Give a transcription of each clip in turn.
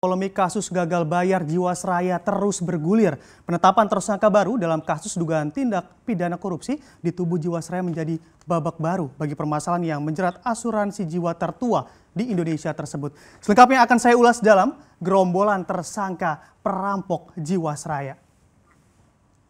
Polemik kasus gagal bayar Jiwasraya terus bergulir. Penetapan tersangka baru dalam kasus dugaan tindak pidana korupsi di tubuh Jiwasraya menjadi babak baru bagi permasalahan yang menjerat asuransi jiwa tertua di Indonesia tersebut. Selengkapnya akan saya ulas dalam gerombolan tersangka perampok Jiwasraya.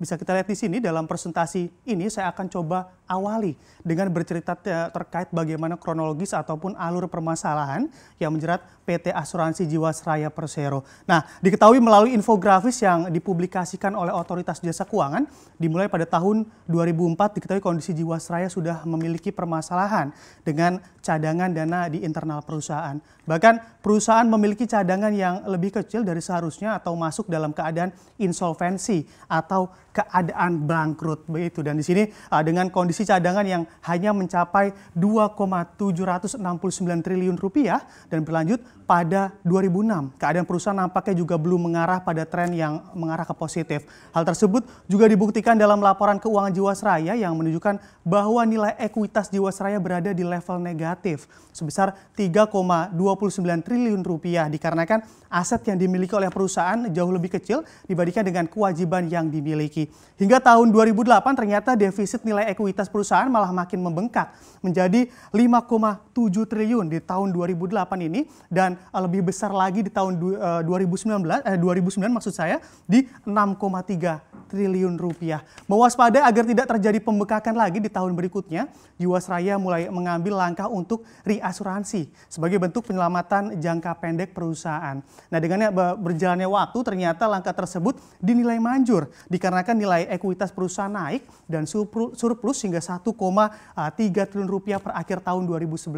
Bisa kita lihat di sini dalam presentasi ini saya akan coba awali dengan bercerita terkait bagaimana kronologis ataupun alur permasalahan yang menjerat PT Asuransi Jiwasraya Persero. Nah, diketahui melalui infografis yang dipublikasikan oleh Otoritas Jasa Keuangan dimulai pada tahun 2004 diketahui kondisi Jiwasraya sudah memiliki permasalahan dengan cadangan dana di internal perusahaan. Bahkan perusahaan memiliki cadangan yang lebih kecil dari seharusnya atau masuk dalam keadaan insolvensi atau keadaan bangkrut begitu dan di sini uh, dengan kondisi cadangan yang hanya mencapai 2,769 triliun rupiah dan berlanjut pada 2006 keadaan perusahaan nampaknya juga belum mengarah pada tren yang mengarah ke positif hal tersebut juga dibuktikan dalam laporan keuangan Jiwasraya yang menunjukkan bahwa nilai ekuitas Jiwasraya berada di level negatif sebesar 3,29 triliun rupiah dikarenakan aset yang dimiliki oleh perusahaan jauh lebih kecil dibandingkan dengan kewajiban yang dimiliki Hingga tahun 2008 ternyata defisit nilai ekuitas perusahaan malah makin membengkak menjadi 5,7 triliun di tahun 2008 ini dan eh, lebih besar lagi di tahun 2019 eh 2009 eh, maksud saya di 6,3 triliun rupiah. mewaspadai agar tidak terjadi pembekakan lagi di tahun berikutnya, Jiwasraya mulai mengambil langkah untuk reasuransi sebagai bentuk penyelamatan jangka pendek perusahaan. Nah, dengan ya, berjalannya waktu ternyata langkah tersebut dinilai manjur dikarenakan nilai ekuitas perusahaan naik dan surplus hingga 1,3 ah, triliun rupiah per akhir tahun 2011.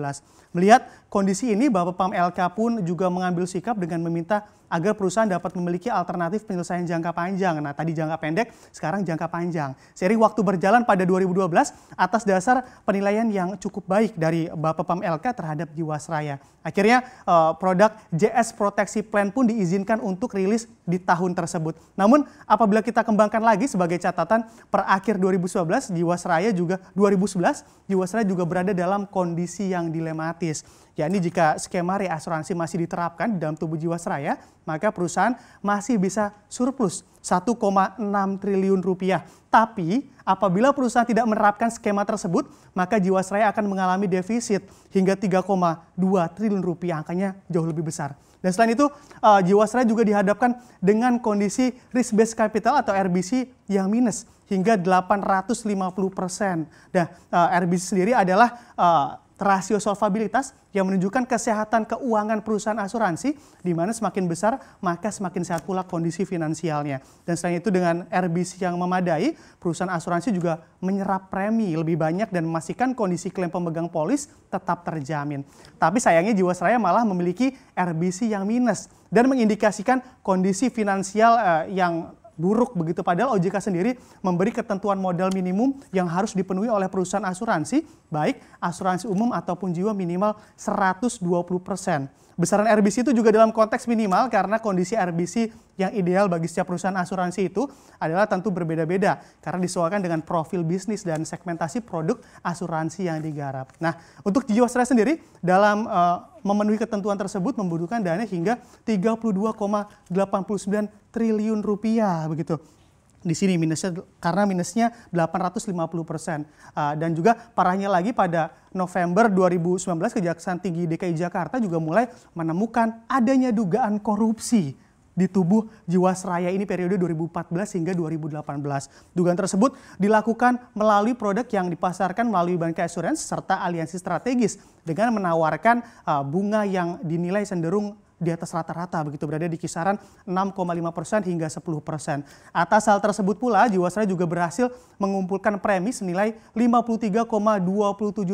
Melihat kondisi ini, Bapak Pam LK pun juga mengambil sikap dengan meminta agar perusahaan dapat memiliki alternatif penyelesaian jangka panjang. Nah, tadi jangka pendek, sekarang jangka panjang. Seri waktu berjalan pada 2012 atas dasar penilaian yang cukup baik dari Bapak Pam LK terhadap Jiwasraya. Akhirnya, ah, produk JS Proteksi Plan pun diizinkan untuk rilis di tahun tersebut. Namun, apabila kita kembangkan lagi lagi sebagai catatan per akhir 2019 Jiwasraya juga 2011 Jiwasraya juga berada dalam kondisi yang dilematis yakni jika skema reasuransi masih diterapkan di dalam tubuh Jiwasraya, maka perusahaan masih bisa surplus 1,6 triliun rupiah. Tapi apabila perusahaan tidak menerapkan skema tersebut, maka Jiwasraya akan mengalami defisit hingga 3,2 triliun rupiah, angkanya jauh lebih besar. Dan selain itu, uh, Jiwasraya juga dihadapkan dengan kondisi risk based capital atau RBC yang minus hingga 850 persen. Nah, uh, eh, RBC sendiri adalah uh, rasio solvabilitas yang menunjukkan kesehatan keuangan perusahaan asuransi di mana semakin besar maka semakin sehat pula kondisi finansialnya. Dan selain itu dengan RBC yang memadai, perusahaan asuransi juga menyerap premi lebih banyak dan memastikan kondisi klaim pemegang polis tetap terjamin. Tapi sayangnya Jiwasraya malah memiliki RBC yang minus dan mengindikasikan kondisi finansial eh, yang buruk begitu. Padahal OJK sendiri memberi ketentuan modal minimum yang harus dipenuhi oleh perusahaan asuransi, baik asuransi umum ataupun jiwa minimal 120 Besaran RBC itu juga dalam konteks minimal karena kondisi RBC yang ideal bagi setiap perusahaan asuransi itu adalah tentu berbeda-beda karena disesuaikan dengan profil bisnis dan segmentasi produk asuransi yang digarap. Nah, untuk jiwasraya sendiri dalam uh, memenuhi ketentuan tersebut membutuhkan dana hingga 32,89 triliun rupiah begitu di sini minusnya karena minusnya 850 persen uh, dan juga parahnya lagi pada November 2019 Kejaksaan Tinggi DKI Jakarta juga mulai menemukan adanya dugaan korupsi di tubuh Jiwasraya ini periode 2014 hingga 2018. Dugaan tersebut dilakukan melalui produk yang dipasarkan melalui Bank asuransi serta aliansi strategis dengan menawarkan uh, bunga yang dinilai cenderung di atas rata-rata begitu berada di kisaran 6,5 persen hingga 10 persen. Atas hal tersebut pula Jiwasraya juga berhasil mengumpulkan premi senilai 53,27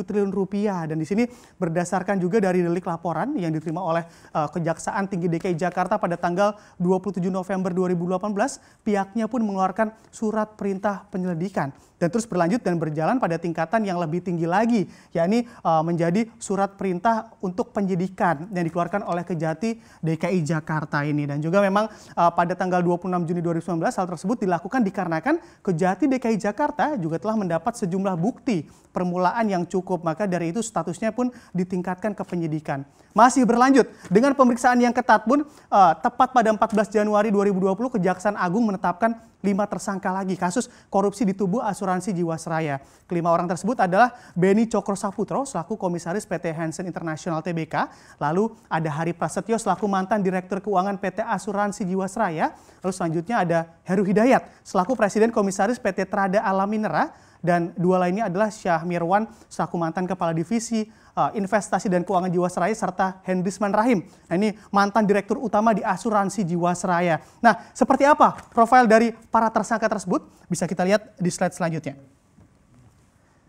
triliun rupiah dan di sini berdasarkan juga dari delik laporan yang diterima oleh uh, Kejaksaan Tinggi DKI Jakarta pada tanggal 27 November 2018 pihaknya pun mengeluarkan surat perintah penyelidikan dan terus berlanjut dan berjalan pada tingkatan yang lebih tinggi lagi yakni uh, menjadi surat perintah untuk penyidikan yang dikeluarkan oleh Kejati DKI Jakarta ini. Dan juga memang uh, pada tanggal 26 Juni 2019 hal tersebut dilakukan dikarenakan Kejati DKI Jakarta juga telah mendapat sejumlah bukti permulaan yang cukup. Maka dari itu statusnya pun ditingkatkan ke penyidikan. Masih berlanjut dengan pemeriksaan yang ketat pun uh, tepat pada 14 Januari 2020 Kejaksaan Agung menetapkan lima tersangka lagi kasus korupsi di tubuh asuransi Jiwasraya. Kelima orang tersebut adalah Beni Cokro Saputro selaku komisaris PT Hansen International TBK, lalu ada Hari Prasetyo selaku mantan Direktur Keuangan PT Asuransi Jiwasraya. Lalu selanjutnya ada Heru Hidayat selaku Presiden Komisaris PT Trada Alam Minera. dan dua lainnya adalah Syah Mirwan selaku mantan Kepala Divisi uh, Investasi dan Keuangan Jiwasraya serta Hendrisman Rahim. Nah, ini mantan Direktur Utama di Asuransi Jiwasraya. Nah, seperti apa profil dari para tersangka tersebut? Bisa kita lihat di slide selanjutnya.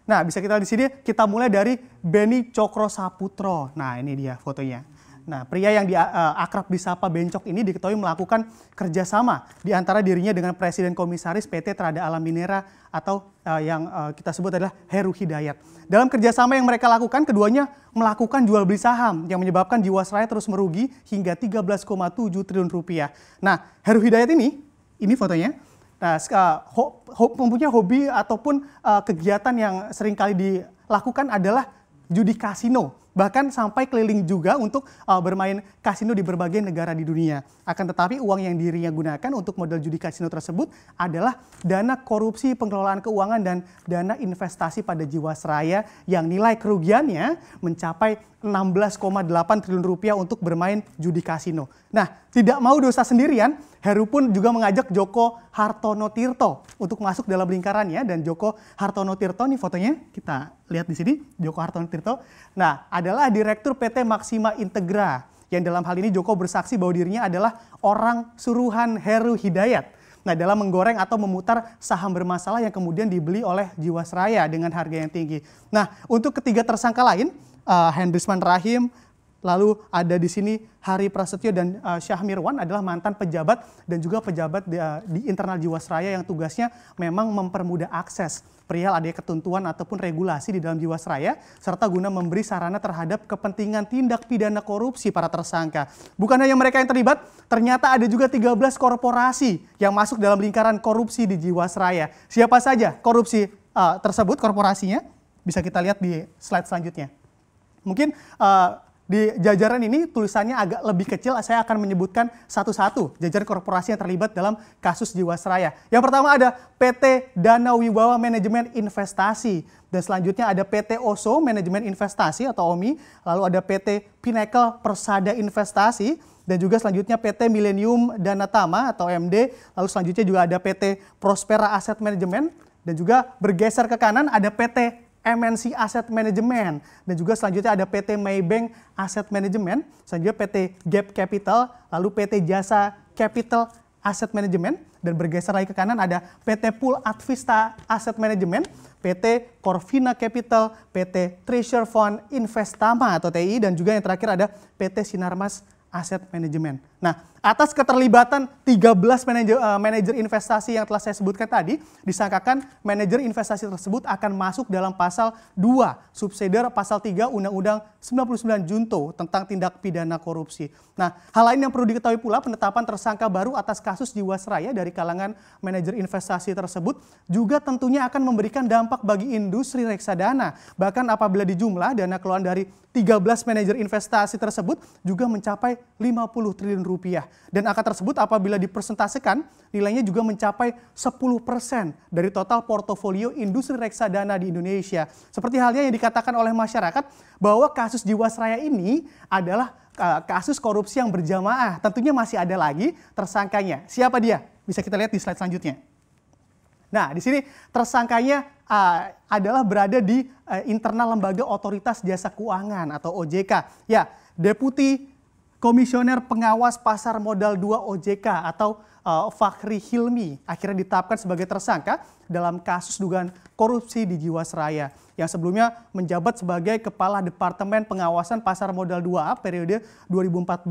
Nah, bisa kita lihat di sini kita mulai dari Benny Cokro Saputro. Nah, ini dia fotonya. Nah, pria yang di, uh, akrab disapa Bencok ini diketahui melakukan kerjasama di antara dirinya dengan Presiden Komisaris PT Terada Alam Minera atau uh, yang uh, kita sebut adalah Heru Hidayat. Dalam kerjasama yang mereka lakukan, keduanya melakukan jual beli saham yang menyebabkan Jiwasraya terus merugi hingga 13,7 triliun rupiah. Nah, Heru Hidayat ini, ini fotonya, Nah, ho mempunyai hobi ataupun uh, kegiatan yang seringkali dilakukan adalah judi kasino bahkan sampai keliling juga untuk uh, bermain kasino di berbagai negara di dunia. Akan tetapi uang yang dirinya gunakan untuk modal judi kasino tersebut adalah dana korupsi pengelolaan keuangan dan dana investasi pada Jiwasraya yang nilai kerugiannya mencapai 16,8 triliun rupiah untuk bermain judi kasino. Nah, tidak mau dosa sendirian, Heru pun juga mengajak Joko Hartono Tirto untuk masuk dalam lingkarannya dan Joko Hartono Tirto nih fotonya kita lihat di sini Joko Hartono Tirto. Nah, adalah direktur PT Maxima Integra yang dalam hal ini Joko bersaksi bahwa dirinya adalah orang suruhan Heru Hidayat. Nah, dalam menggoreng atau memutar saham bermasalah yang kemudian dibeli oleh Jiwasraya dengan harga yang tinggi. Nah, untuk ketiga tersangka lain, uh, Hendrisman Rahim, Lalu ada di sini Hari Prasetyo dan uh, eh, Syahmirwan adalah mantan pejabat dan juga pejabat di, uh, di internal Jiwasraya yang tugasnya memang mempermudah akses perihal adanya ketentuan ataupun regulasi di dalam Jiwasraya serta guna memberi sarana terhadap kepentingan tindak pidana korupsi para tersangka. Bukan hanya mereka yang terlibat, ternyata ada juga 13 korporasi yang masuk dalam lingkaran korupsi di Jiwasraya. Siapa saja korupsi uh, tersebut korporasinya? Bisa kita lihat di slide selanjutnya. Mungkin uh, di jajaran ini tulisannya agak lebih kecil, saya akan menyebutkan satu-satu jajaran korporasi yang terlibat dalam kasus Jiwasraya. Yang pertama ada PT Dana Wibawa Manajemen Investasi, dan selanjutnya ada PT Oso Manajemen Investasi atau OMI, lalu ada PT Pinnacle Persada Investasi, dan juga selanjutnya PT Millennium Dana Tama atau MD, lalu selanjutnya juga ada PT Prospera Asset Management dan juga bergeser ke kanan ada PT MNC Asset Management dan juga selanjutnya ada PT Maybank Asset Management, selanjutnya PT Gap Capital, lalu PT Jasa Capital Asset Management dan bergeser lagi ke kanan ada PT Pool Advista Asset Management, PT Corvina Capital, PT Treasure Fund Investama atau TI dan juga yang terakhir ada PT Sinarmas aset manajemen. Nah, atas keterlibatan 13 manajer, uh, eh, manajer investasi yang telah saya sebutkan tadi, disangkakan manajer investasi tersebut akan masuk dalam pasal 2 subsidiar pasal 3 Undang-Undang 99 Junto tentang tindak pidana korupsi. Nah, hal lain yang perlu diketahui pula penetapan tersangka baru atas kasus Jiwasraya dari kalangan manajer investasi tersebut juga tentunya akan memberikan dampak bagi industri reksadana. Bahkan apabila dijumlah dana keluaran dari 13 manajer investasi tersebut juga mencapai 50 triliun rupiah. Dan angka tersebut apabila dipresentasikan nilainya juga mencapai 10 persen dari total portofolio industri reksadana di Indonesia. Seperti halnya yang dikatakan oleh masyarakat bahwa kasus Jiwasraya ini adalah e, kasus korupsi yang berjamaah. Tentunya masih ada lagi tersangkanya. Siapa dia? Bisa kita lihat di slide selanjutnya. Nah, di sini tersangkanya uh, adalah berada di uh, internal lembaga otoritas jasa keuangan atau OJK. Ya, deputi Komisioner Pengawas Pasar Modal 2 OJK atau uh, Fakhri Hilmi akhirnya ditetapkan sebagai tersangka dalam kasus dugaan korupsi di Jiwasraya yang sebelumnya menjabat sebagai Kepala Departemen Pengawasan Pasar Modal 2A periode 2014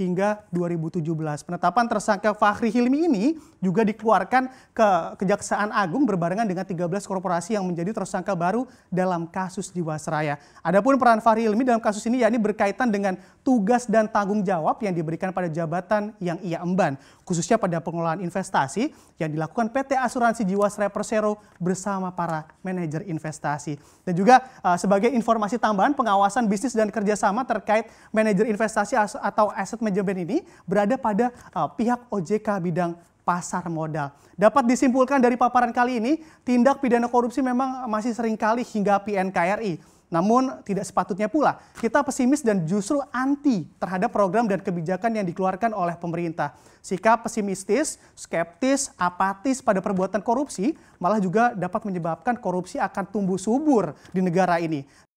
hingga 2017. Penetapan tersangka Fahri Hilmi ini juga dikeluarkan ke Kejaksaan Agung berbarengan dengan 13 korporasi yang menjadi tersangka baru dalam kasus Jiwasraya. Adapun peran Fahri Hilmi dalam kasus ini yakni berkaitan dengan tugas dan tanggung jawab yang diberikan pada jabatan yang ia emban, khususnya pada pengelolaan investasi yang dilakukan PT Asuransi Jiwasraya Persero bersama para manajer investasi. Dan juga uh, sebagai informasi tambahan pengawasan bisnis dan kerjasama terkait manajer investasi atau aset manajemen ini berada pada uh, pihak OJK bidang pasar modal. Dapat disimpulkan dari paparan kali ini, tindak pidana korupsi memang masih seringkali hingga PNKRI namun tidak sepatutnya pula kita pesimis dan justru anti terhadap program dan kebijakan yang dikeluarkan oleh pemerintah. Sikap pesimistis, skeptis, apatis pada perbuatan korupsi malah juga dapat menyebabkan korupsi akan tumbuh subur di negara ini.